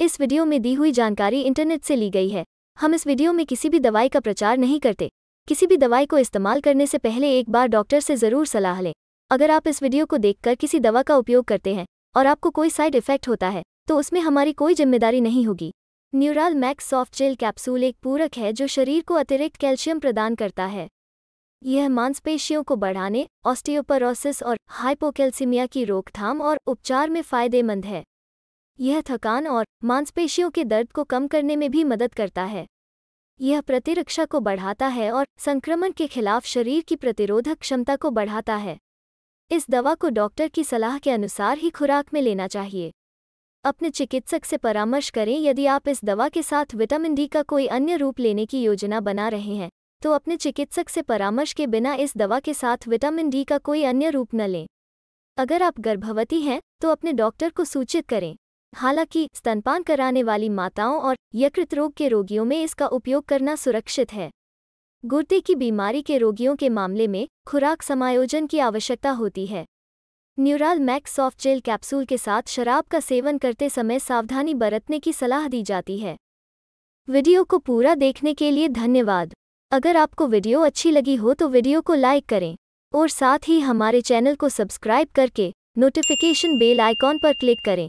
इस वीडियो में दी हुई जानकारी इंटरनेट से ली गई है हम इस वीडियो में किसी भी दवाई का प्रचार नहीं करते किसी भी दवाई को इस्तेमाल करने से पहले एक बार डॉक्टर से ज़रूर सलाह लें अगर आप इस वीडियो को देखकर किसी दवा का उपयोग करते हैं और आपको कोई साइड इफेक्ट होता है तो उसमें हमारी कोई जिम्मेदारी नहीं होगी Neural Max soft gel capsule एक पूरक है जो शरीर को अतिरिक्त कैल्शियम प्रदान करता है यह मांसपेशियों को बढ़ाने ऑस्टियोपरोसिस और हाइपोकैल्सीमिया की रोकथाम और उपचार में फायदेमंद है यह थकान और मांसपेशियों के दर्द को कम करने में भी मदद करता है यह प्रतिरक्षा को बढ़ाता है और संक्रमण के खिलाफ शरीर की प्रतिरोधक क्षमता को बढ़ाता है इस दवा को डॉक्टर की सलाह के अनुसार ही खुराक में लेना चाहिए अपने चिकित्सक से परामर्श करें यदि आप इस दवा के साथ विटामिन डी का कोई अन्य रूप लेने की योजना बना रहे हैं तो अपने चिकित्सक से परामर्श के बिना इस दवा के साथ विटामिन डी का कोई अन्य रूप न लें अगर आप गर्भवती हैं तो अपने डॉक्टर को सूचित करें हालांकि स्तनपान कराने वाली माताओं और यकृत रोग के रोगियों में इसका उपयोग करना सुरक्षित है गुर्दे की बीमारी के रोगियों के मामले में खुराक समायोजन की आवश्यकता होती है Neural Max soft gel capsule के साथ शराब का सेवन करते समय सावधानी बरतने की सलाह दी जाती है वीडियो को पूरा देखने के लिए धन्यवाद अगर आपको वीडियो अच्छी लगी हो तो वीडियो को लाइक करें और साथ ही हमारे चैनल को सब्सक्राइब करके नोटिफिकेशन बेल आइकॉन पर क्लिक करें